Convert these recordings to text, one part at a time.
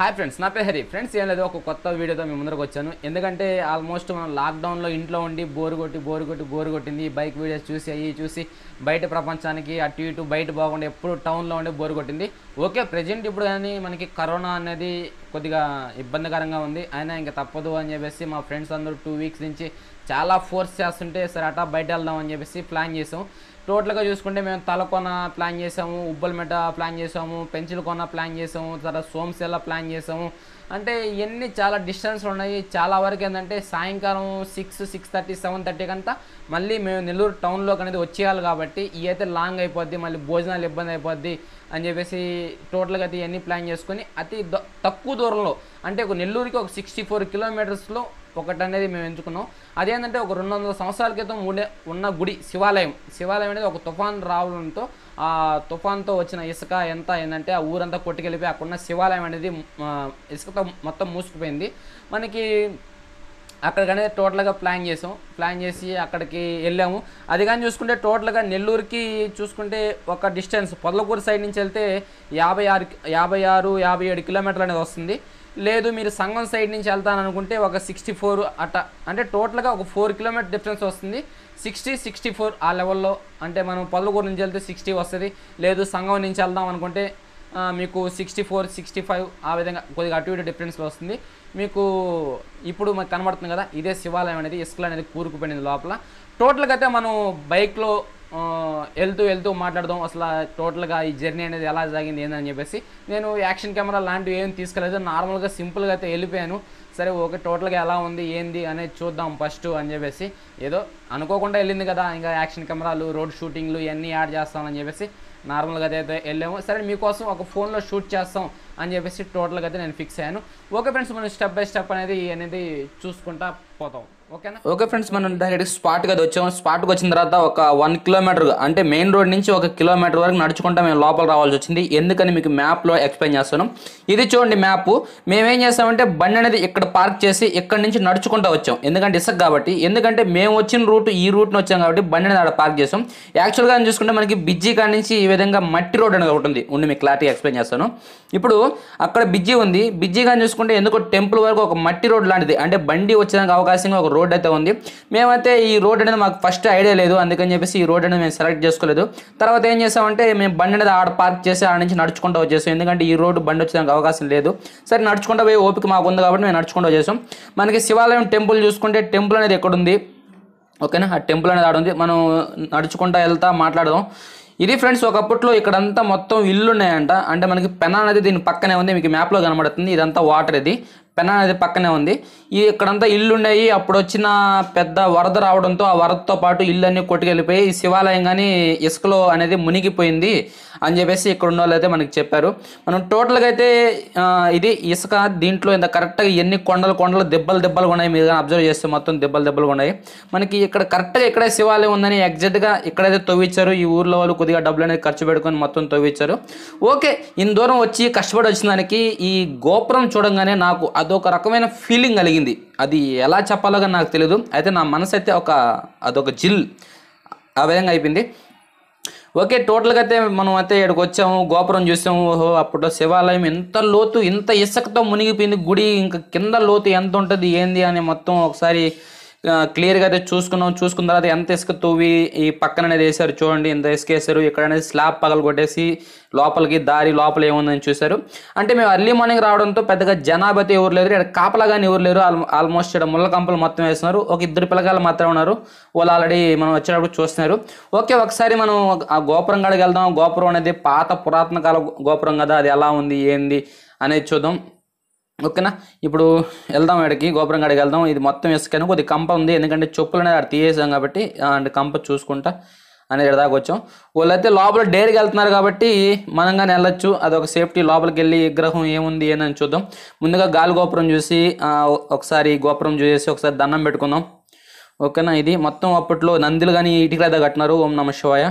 hi friends నా పేరు Hari friends ఏం లేదు ఒక కొత్త వీడియోతో మేము ముందరకు వచ్చాను ఎందుకంటే ఆల్మోస్ట్ మనం లాక్డౌన్లో ఇంట్లో ఉండి బోరు కొట్టి బోరు కొట్టి బోరు కొట్టింది ఈ బైక్ వీడియోస్ చూసి అవి చూసి బయట ప్రపంచానికి అటు ఇటు బయట బాగుండే ఎప్పుడు టౌన్లో ఉండే బోరు కొట్టింది ఓకే ప్రజెంట్ ఇప్పుడు కానీ మనకి కరోనా అనేది కొద్దిగా ఇబ్బందికరంగా ఉంది అయినా ఇంకా తప్పదు అని చెప్పేసి మా ఫ్రెండ్స్ అందరూ టూ వీక్స్ నుంచి చాలా ఫోర్స్ చేస్తుంటే సరే అటా బయట వెళ్దాం అని చెప్పేసి ప్లాన్ చేసాం టోటల్గా చూసుకుంటే మేము తలకొన ప్లాన్ చేసాము ఉబ్బలమెట ప్లాన్ చేసాము కొన ప్లాన్ చేసాము తర్వాత ఎలా ప్లాన్ చేసాము అంటే ఇవన్నీ చాలా డిస్టెన్స్లు ఉన్నాయి చాలా వరకు ఏంటంటే సాయంకాలం six six thirty seven thirty కంతా మళ్ళీ మేము నెల్లూరు టౌన్లోకి అనేది వచ్చేయాలి కాబట్టి అయితే లాంగ్ అయిపోద్ది మళ్ళీ భోజనాలు ఇబ్బంది అయిపోద్ది అని చెప్పేసి టోటల్గా అయితే ఇవన్నీ ప్లాన్ చేసుకొని అతి తక్కువ దూరంలో అంటే ఒక నెల్లూరుకి ఒక సిక్స్టీ ఫోర్ కిలోమీటర్స్లో ఒకటి అనేది మేము ఎంచుకున్నాం అదేంటంటే ఒక రెండు వందల సంవత్సరాల క్రితం ఉండే ఉన్న గుడి శివాలయం శివాలయం అనేది ఒక తుఫాన్ రావడంతో ఆ తుఫాన్తో వచ్చిన ఇసుక ఎంత ఏంటంటే ఆ ఊరంతా కొట్టుకెళ్ళిపోయి అక్కడున్న శివాలయం అనేది ఇసుకతో మొత్తం మూసుకుపోయింది మనకి అక్కడికనేది టోటల్గా ప్లాన్ చేసాం ప్లాన్ చేసి అక్కడికి వెళ్ళాము అది కానీ చూసుకుంటే టోటల్గా నెల్లూరుకి చూసుకుంటే ఒక డిస్టెన్స్ పొదలకూరు సైడ్ నుంచి వెళ్తే యాభై ఆరు యాభై ఆరు యాభై ఏడు కిలోమీటర్లు అనేది వస్తుంది లేదు మీరు సంగం సైడ్ నుంచి వెళ్తాను అనుకుంటే ఒక సిక్స్టీ ఫోర్ అట అంటే టోటల్గా ఒక ఫోర్ కిలోమీటర్ డిఫరెన్స్ వస్తుంది సిక్స్టీ సిక్స్టీ ఫోర్ ఆ లెవెల్లో అంటే మనం పల్లెకూరు నుంచి వెళ్తే సిక్స్టీ వస్తుంది లేదు సంగం నుంచి వెళ్దాం అనుకుంటే మీకు సిక్స్టీ ఫోర్ సిక్స్టీ ఫైవ్ ఆ విధంగా కొద్దిగా అటు ఇటు డిఫరెన్స్లో వస్తుంది మీకు ఇప్పుడు మనకు కనబడుతుంది కదా ఇదే శివాలయం అనేది ఇసుకలు అనేది కూరుకుపోయింది లోపల టోటల్గా అయితే మనం బైక్లో వెళ్తూ వెళ్తూ మాట్లాడదాం అసలు టోటల్గా ఈ జర్నీ అనేది ఎలా జరిగింది ఏందని చెప్పేసి నేను యాక్షన్ కెమెరా లాంటివి ఏం తీసుకోలేదు నార్మల్గా సింపుల్గా అయితే వెళ్ళిపోయాను సరే ఓకే టోటల్గా ఎలా ఉంది ఏంది అనేది చూద్దాం ఫస్ట్ అని చెప్పేసి ఏదో అనుకోకుండా వెళ్ళింది కదా ఇంకా యాక్షన్ కెమెరాలు రోడ్ షూటింగ్లు ఇవన్నీ యాడ్ చేస్తామని చెప్పేసి నార్మల్గా అయితే వెళ్ళాము సరే మీకోసం ఒక ఫోన్లో షూట్ చేస్తాం అని చెప్పేసి టోటల్గా అయితే నేను ఫిక్స్ అయ్యాను ఓకే ఫ్రెండ్స్ మనం స్టెప్ బై స్టెప్ అనేది అనేది చూసుకుంటా పోతాం ఓకే ఫ్రెండ్స్ మనం డైరెక్ట్ స్పాట్కి అది వచ్చాము స్పాట్కి వచ్చిన తర్వాత ఒక వన్ కిలోమీటర్ అంటే మెయిన్ రోడ్ నుంచి ఒక కిలోమీటర్ వరకు నడుచుకుంటా మేము లోపల రావాల్సి వచ్చింది ఎందుకని మీకు మ్యాప్లో ఎక్స్ప్లెయిన్ చేస్తాను ఇది చూడండి మ్యాప్ మేమేం చేస్తామంటే బండి అనేది ఇక్కడ పార్క్ చేసి ఇక్కడ నుంచి నడుచుకుంటా వచ్చాం ఎందుకంటే ఇసక్ కాబట్టి ఎందుకంటే మేము వచ్చిన రూట్ ఈ రూట్ని వచ్చాం కాబట్టి బండి అనేది అక్కడ పార్క్ చేసాం యాక్చువల్గా చూసుకుంటే మనకి బిజ్జీ కాడ నుంచి ఈ విధంగా మట్టి రోడ్ అనేది ఉంటుంది ఉండి మీకు క్లారిటీ ఎక్స్ప్లెయిన్ చేస్తాను ఇప్పుడు అక్కడ బిజ్జీ ఉంది బిజ్జీ కానీ చూసుకుంటే ఎందుకో టెంపుల్ వరకు ఒక మట్టి రోడ్ లాంటిది అంటే బండి వచ్చేదానికి అవకాశంగా ఒక రోడ్ అయితే ఉంది మేమైతే ఈ రోడ్ అనేది మాకు ఫస్ట్ ఐడియా లేదు అందుకని చెప్పేసి ఈ రోడ్ అనేది మేము సెలెక్ట్ చేసుకోలేదు తర్వాత ఏం చేసామంటే మేము బండి అనేది ఆడ పార్క్ చేసి ఆడ నుంచి నడుచుకుంటూ వచ్చేసాం ఎందుకంటే ఈ రోడ్డు బండి వచ్చేదానికి అవకాశం లేదు సరే నడుచుకుంటూ పోయి ఓపిక మాకు ఉంది కాబట్టి మేము నడుచుకుంటూ వచ్చేసాం మనకి శివాలయం టెంపుల్ చూసుకుంటే టెంపుల్ అనేది ఎక్కడుంది ఓకేనా ఆ టెంపుల్ అనేది ఆడుంది మనం నడుచుకుంటా వెళ్తా మాట్లాడదాం ఇది ఫ్రెండ్స్ ఒకప్పట్లో ఇక్కడంతా మొత్తం ఇల్లు ఉన్నాయంట అంటే మనకి పెనా అనేది దీని పక్కనే ఉంది మీకు మ్యాప్లో కనబడుతుంది ఇదంతా వాటర్ ఇది పెనా నది పక్కనే ఉంది ఈ ఇక్కడంతా ఇల్లు ఉండేవి అప్పుడు వచ్చిన పెద్ద వరద రావడంతో ఆ వరదతో పాటు ఇల్లు అన్నీ కొట్టుకెళ్ళిపోయి శివాలయం కానీ ఇసుకలో అనేది మునిగిపోయింది అని చెప్పేసి ఇక్కడ ఉన్న అయితే మనకి చెప్పారు మనం టోటల్గా అయితే ఇది ఇసుక దీంట్లో ఇంత కరెక్ట్గా ఎన్ని కొండలు కొండలు దెబ్బలు దెబ్బలు ఉన్నాయి మీరు కానీ అబ్జర్వ్ చేస్తే మొత్తం దెబ్బలు దెబ్బలు ఉన్నాయి మనకి ఇక్కడ కరెక్ట్గా ఇక్కడే శివాలయం ఉందని ఎగ్జాక్ట్గా ఇక్కడైతే తవ్విచ్చారు ఈ ఊర్లో వాళ్ళు కొద్దిగా డబ్బులు అనేది ఖర్చు పెట్టుకొని మొత్తం తవ్విచ్చారు ఓకే ఇంత దూరం వచ్చి కష్టపడి వచ్చిన దానికి ఈ గోపురం చూడంగానే నాకు అదొక రకమైన ఫీలింగ్ కలిగింది అది ఎలా చెప్పాలో కానీ నాకు తెలియదు అయితే నా మనసు అయితే ఒక అదొక జిల్ ఆ విధంగా అయిపోయింది ఓకే టోటల్గా అయితే మనం అయితే ఇక్కడికి వచ్చాము గోపురం చూసాము ఓహో అప్పుడు శివాలయం ఎంత లోతు ఇంత ఇసుకతో మునిగిపోయింది గుడి ఇంకా కింద లోతు ఎంత ఉంటుంది ఏంది అని మొత్తం ఒకసారి క్లియర్గా అయితే చూసుకున్నాం చూసుకున్న తర్వాత ఎంత ఇసుక తూవి ఈ పక్కన అనేది వేసారు చూడండి ఎంత ఇసుక వేసారు ఇక్కడ అనేది స్లాబ్ పగలు కొట్టేసి లోపలికి దారి లోపల ఏముందని చూశారు అంటే మేము ఎర్లీ మార్నింగ్ రావడంతో పెద్దగా జనాభా ఎవరు లేరు ఇక్కడ కాపలా కానీ ఎవరు లేరు ఆల్మోస్ట్ ఇక్కడ ముళ్ళ కంపలు మొత్తం వేస్తున్నారు ఒక ఇద్దరు పిల్లగాలు మాత్రమే ఉన్నారు వాళ్ళు ఆల్రెడీ మనం వచ్చేటప్పుడు చూస్తున్నారు ఓకే ఒకసారి మనం ఆ గోపురం కాడికి వెళ్దాం గోపురం అనేది పాత పురాతన కాల గోపురం కదా అది ఎలా ఉంది ఏంది అనేది చూద్దాం ఓకేనా ఇప్పుడు వెళ్దాం ఆడికి గోపురం కాడికి వెళ్దాం ఇది మొత్తం ఇసుకను కొద్ది కంప ఉంది ఎందుకంటే చెప్పులు అనేది ఆడ తీయేసాం కాబట్టి అండ్ కంప చూసుకుంటా అనేది దాకా వచ్చాం వాళ్ళైతే లోపల డైరీకి వెళ్తున్నారు కాబట్టి మనం కానీ వెళ్ళొచ్చు ఒక సేఫ్టీ లోపలికి వెళ్ళి విగ్రహం ఏముంది అని చూద్దాం ముందుగా గాలి గోపురం చూసి ఒకసారి గోపురం చూసేసి ఒకసారి దండం పెట్టుకుందాం ఓకేనా ఇది మొత్తం అప్పట్లో నందిలు కానీ ఇటుకలైతే కట్టినారు ఓం నమ శివాయ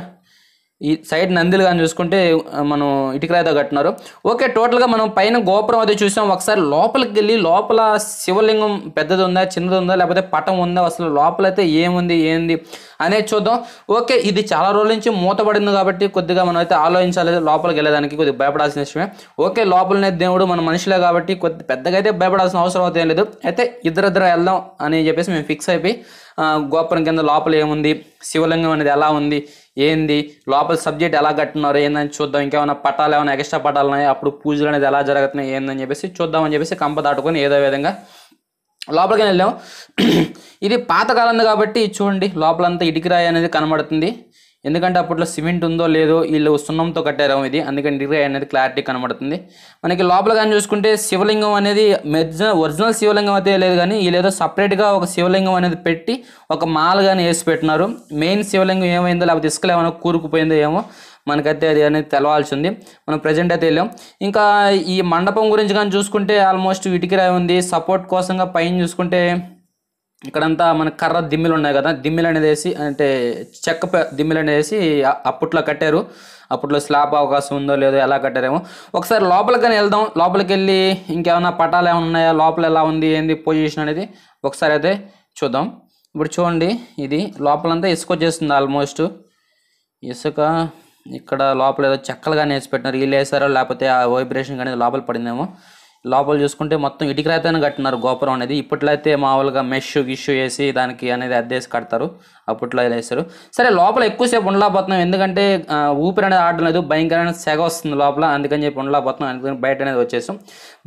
ఈ సైడ్ నందిలు కానీ చూసుకుంటే మనం ఇటుకరాయితో కట్టినారు ఓకే టోటల్గా మనం పైన గోపురం అది చూసాం ఒకసారి లోపలికి వెళ్ళి లోపల శివలింగం పెద్దది ఉందా చిన్నది ఉందా లేకపోతే పటం ఉందా అసలు లోపలైతే ఏముంది ఏంది అనేది చూద్దాం ఓకే ఇది చాలా రోజుల నుంచి మూతపడింది కాబట్టి కొద్దిగా మనం అయితే ఆలోచించాలి లోపలికి వెళ్ళేదానికి కొద్దిగా భయపడాల్సిన విషయమే ఓకే లోపలనే దేవుడు మన మనుషులే కాబట్టి కొద్ది పెద్దగా అయితే భయపడాల్సిన అవసరం అయితే లేదు అయితే ఇద్దరిద్దరు వెళ్దాం అని చెప్పేసి మేము ఫిక్స్ అయిపోయి గోపురం కింద లోపల ఏముంది శివలింగం అనేది ఎలా ఉంది ఏంది లోపల సబ్జెక్ట్ ఎలా కట్టున్నారు ఏందని చూద్దాం ఇంకేమైనా పట్టాలు ఏమైనా ఎక్స్ట్రా పట్టాలు ఉన్నాయి అప్పుడు పూజలు అనేది ఎలా జరుగుతున్నాయి ఏందని చెప్పేసి చూద్దామని చెప్పేసి కంప దాటుకొని ఏదో విధంగా లోపలికి వెళ్ళాం ఇది పాతకాలంది కాబట్టి చూడండి లోపలంతా ఇటుకిరాయి అనేది కనబడుతుంది ఎందుకంటే అప్పట్లో సిమెంట్ ఉందో లేదో వీళ్ళు సున్నంతో కట్టారేమో ఇది అందుకని డిగ్రీ అనేది క్లారిటీ కనబడుతుంది మనకి లోపల కానీ చూసుకుంటే శివలింగం అనేది మెజ ఒరిజినల్ శివలింగం అయితే లేదు కానీ వీళ్ళేదో సపరేట్గా ఒక శివలింగం అనేది పెట్టి ఒక మాల కానీ వేసి పెట్టినారు మెయిన్ శివలింగం ఏమైందో లేకపోతే ఇసుకలేమైనా కూరుకుపోయిందో ఏమో మనకైతే అది అనేది తెలవాల్సి ఉంది మనం ప్రజెంట్ అయితే వెళ్ళాం ఇంకా ఈ మండపం గురించి కానీ చూసుకుంటే ఆల్మోస్ట్ ఇటుకిరాయి ఉంది సపోర్ట్ కోసంగా పైన చూసుకుంటే ఇక్కడంతా మన కర్ర దిమ్మిలు ఉన్నాయి కదా దిమ్మిలు అనేది వేసి అంటే చెక్క దిమ్మిలు అనేది అప్పట్లో కట్టారు అప్పట్లో స్లాబ్ అవకాశం ఉందో లేదో ఎలా కట్టారేమో ఒకసారి లోపలికి కానీ వెళ్దాం లోపలికి వెళ్ళి ఇంకేమైనా పటాలు ఏమైనా ఉన్నాయా లోపల ఎలా ఉంది ఏంది పొజిషన్ అనేది ఒకసారి అయితే చూద్దాం ఇప్పుడు చూడండి ఇది లోపలంతా ఇసుక వచ్చేస్తుంది ఆల్మోస్ట్ ఇసుక ఇక్కడ లోపల ఏదో చెక్కలు కానీ వేసి పెట్టినారు వీళ్ళు వేసారో లేకపోతే ఆ వైబ్రేషన్ కానీ లోపల పడిందేమో లోపల చూసుకుంటే మొత్తం ఇటుక రాయితోనే కట్టినారు గోపురం అనేది ఇప్పట్లో అయితే మామూలుగా మెష్ గిష్యూ వేసి దానికి అనేది అద్దేసి కడతారు అప్పట్లో వేస్తారు సరే లోపల ఎక్కువసేపు ఉండలేకపోతున్నాం ఎందుకంటే ఊపిరి అనేది ఆడడం లేదు భయంకరమైన సెగ వస్తుంది లోపల అందుకని చెప్పి ఉండలేకపోతున్నాం అందుకని బయట అనేది వచ్చేసాం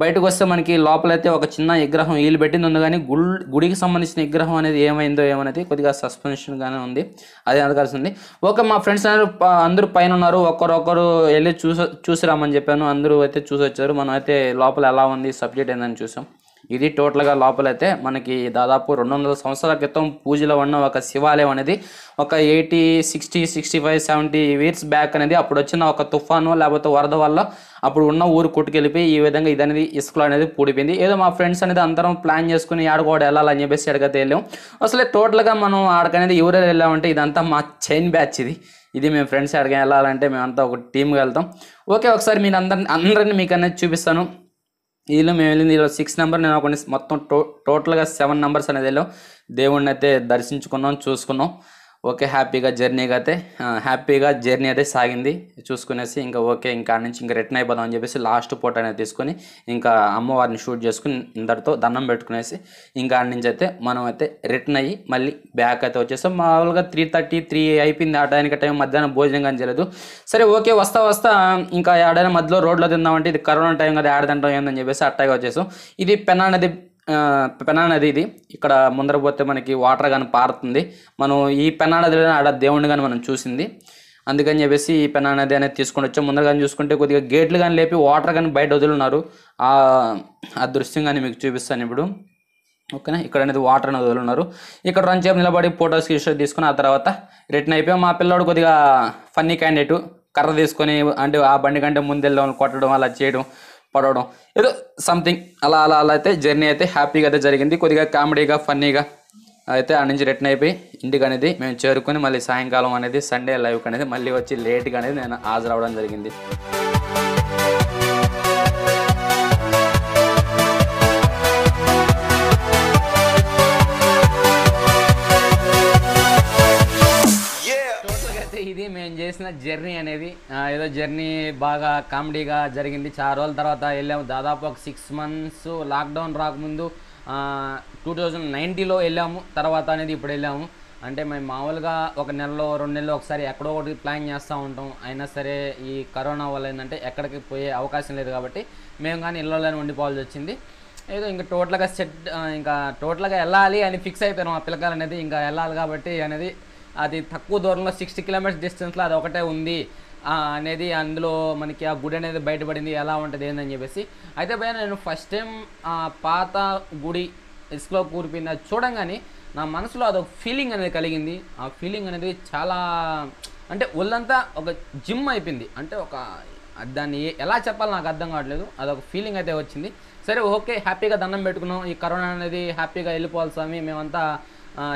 బయటకు వస్తే మనకి లోపలైతే ఒక చిన్న విగ్రహం వీళ్ళు పెట్టింది ఉంది కానీ గుడి గుడికి సంబంధించిన విగ్రహం అనేది ఏమైందో ఏమనేది కొద్దిగా సస్పెన్షన్గానే ఉంది అదే ఉంది ఓకే మా ఫ్రెండ్స్ అందరూ అందరూ పైన ఉన్నారు ఒకరు ఒకరు వెళ్ళి చూస చూసి చెప్పాను అందరూ అయితే చూసి వచ్చారు మనం అయితే లోపల ఎలా ఎలా ఉంది సబ్జెక్ట్ ఏందని చూసాం ఇది టోటల్గా లోపలైతే మనకి దాదాపు రెండు వందల సంవత్సరాల క్రితం పూజలో ఉన్న ఒక శివాలయం అనేది ఒక eighty sixty sixty five seventy years back అనేది అప్పుడు వచ్చిన ఒక తుఫాను లేకపోతే వరద వల్ల అప్పుడు ఉన్న ఊరు కొట్టుకెళ్ళిపోయి ఈ విధంగా ఇది అనేది ఇసుకలో అనేది పూడిపోయింది ఏదో మా ఫ్రెండ్స్ అనేది అందరం ప్లాన్ చేసుకుని ఆడుకోవడం వెళ్ళాలని చెప్పేసి అడిగితే వెళ్ళాం అసలే టోటల్గా మనం ఆడకనేది ఎవరెవరు వెళ్ళామంటే ఇదంతా మా చైన్ బ్యాచ్ ఇది ఇది మేము ఫ్రెండ్స్ అడగా వెళ్ళాలంటే మేమంతా ఒక టీమ్కి వెళ్తాం ఓకే ఒకసారి మీరు అందరిని అందరిని మీకు అనేది చూపిస్తాను వీళ్ళు మేము వెళ్ళింది ఇలా సిక్స్ నెంబర్ నేను కొన్ని మొత్తం టో టోటల్గా సెవెన్ నెంబర్స్ అనేది వెళ్ళాం దేవుడిని అయితే దర్శించుకున్నాం చూసుకున్నాం ఓకే హ్యాపీగా జర్నీగా అయితే హ్యాపీగా జర్నీ అయితే సాగింది చూసుకునేసి ఇంకా ఓకే ఇంకా నుంచి ఇంకా రిటర్న్ అయిపోదాం అని చెప్పేసి లాస్ట్ పూట అనేది తీసుకొని ఇంకా అమ్మవారిని షూట్ చేసుకుని అందరితో దండం పెట్టుకునేసి ఇంకా ఆడ నుంచి అయితే మనం అయితే రిటర్న్ అయ్యి మళ్ళీ బ్యాక్ అయితే వచ్చేస్తాం మామూలుగా త్రీ థర్టీ త్రీ అయిపోయింది ఆ టైంకి టైం మధ్యాహ్నం భోజనం కానీ చేయలేదు సరే ఓకే వస్తా వస్తా ఇంకా ఏడైనా మధ్యలో రోడ్లో తిందామంటే ఇది కరోనా టైం కదా ఆడదంటాం ఏందని చెప్పేసి అట్టాగా వచ్చేసాం ఇది పెన్నా అనేది పెనా నది ఇది ఇక్కడ ముందర పోతే మనకి వాటర్ కానీ పారుతుంది మనం ఈ పెనా నదిలో ఆడ దేవుణ్ణి కానీ మనం చూసింది అందుకని చెప్పేసి ఈ పెనా నది అనేది తీసుకొని వచ్చాం ముందర కానీ చూసుకుంటే కొద్దిగా గేట్లు కానీ లేపి వాటర్ కానీ బయట వదులున్నారు ఆ దృశ్యం కానీ మీకు చూపిస్తాను ఇప్పుడు ఓకేనా ఇక్కడ అనేది వాటర్ అనేది వదులున్నారు ఇక్కడ రన్ రంచేపు నిలబడి ఫోటోస్ ఇష్యూ తీసుకుని ఆ తర్వాత రిటర్న్ అయిపోయి మా పిల్లోడు కొద్దిగా ఫన్నీ క్యాండిడేట్ కర్ర తీసుకొని అంటే ఆ బండి కంటే వెళ్ళడం కొట్టడం అలా చేయడం పడవడం ఏదో సంథింగ్ అలా అలా అలా అయితే జర్నీ అయితే హ్యాపీగా అయితే జరిగింది కొద్దిగా కామెడీగా ఫన్నీగా అయితే ఆ నుంచి రిటర్న్ అయిపోయి ఇంటికి అనేది మేము చేరుకుని మళ్ళీ సాయంకాలం అనేది సండే లైవ్కి అనేది మళ్ళీ వచ్చి లేట్గా అనేది నేను హాజరవడం జరిగింది జర్నీ అనేది ఏదో జర్నీ బాగా కామెడీగా జరిగింది చాలా రోజుల తర్వాత వెళ్ళాము దాదాపు ఒక సిక్స్ మంత్స్ లాక్డౌన్ రాకముందు టూ థౌజండ్ నైంటీలో వెళ్ళాము తర్వాత అనేది ఇప్పుడు వెళ్ళాము అంటే మేము మామూలుగా ఒక నెలలో రెండు నెలలో ఒకసారి ఎక్కడో ఒకటి ప్లాన్ చేస్తూ ఉంటాం అయినా సరే ఈ కరోనా వల్ల ఏంటంటే ఎక్కడికి పోయే అవకాశం లేదు కాబట్టి మేము కానీ ఇళ్ళలోనే ఉండిపోవాల్సి వచ్చింది ఏదో ఇంకా టోటల్గా సెట్ ఇంకా టోటల్గా వెళ్ళాలి అని ఫిక్స్ అయిపోయినాం ఆ పిల్లకాయలు అనేది ఇంకా వెళ్ళాలి కాబట్టి అనేది అది తక్కువ దూరంలో సిక్స్టీ కిలోమీటర్స్ డిస్టెన్స్లో అది ఒకటే ఉంది అనేది అందులో మనకి ఆ గుడి అనేది బయటపడింది ఎలా ఉంటుంది ఏందని చెప్పేసి అయితే పోయినా నేను ఫస్ట్ టైం ఆ పాత గుడి ఇసుకలో కూర్పింది అది చూడంగానే నా మనసులో అదొక ఫీలింగ్ అనేది కలిగింది ఆ ఫీలింగ్ అనేది చాలా అంటే ఒళ్ళంతా ఒక జిమ్ అయిపోయింది అంటే ఒక దాన్ని ఎలా చెప్పాలో నాకు అర్థం కావట్లేదు అదొక ఫీలింగ్ అయితే వచ్చింది సరే ఓకే హ్యాపీగా దండం పెట్టుకున్నాం ఈ కరోనా అనేది హ్యాపీగా వెళ్ళిపోవాలి స్వామి మేమంతా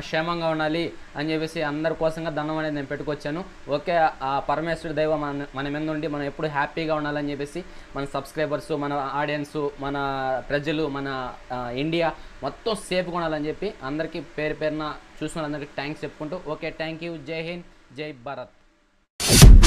క్షేమంగా ఉండాలి అని చెప్పేసి అందరి కోసంగా దండం అనేది నేను పెట్టుకొచ్చాను ఓకే ఆ పరమేశ్వరి దైవ మన మన మీద ఉండి మనం ఎప్పుడు హ్యాపీగా ఉండాలని చెప్పేసి మన సబ్స్క్రైబర్సు మన ఆడియన్స్ మన ప్రజలు మన ఇండియా మొత్తం సేఫ్గా ఉండాలని చెప్పి అందరికీ పేరు పేరున చూసిన అందరికీ థ్యాంక్స్ చెప్పుకుంటూ ఓకే థ్యాంక్ యూ జై హింద్ జై భారత్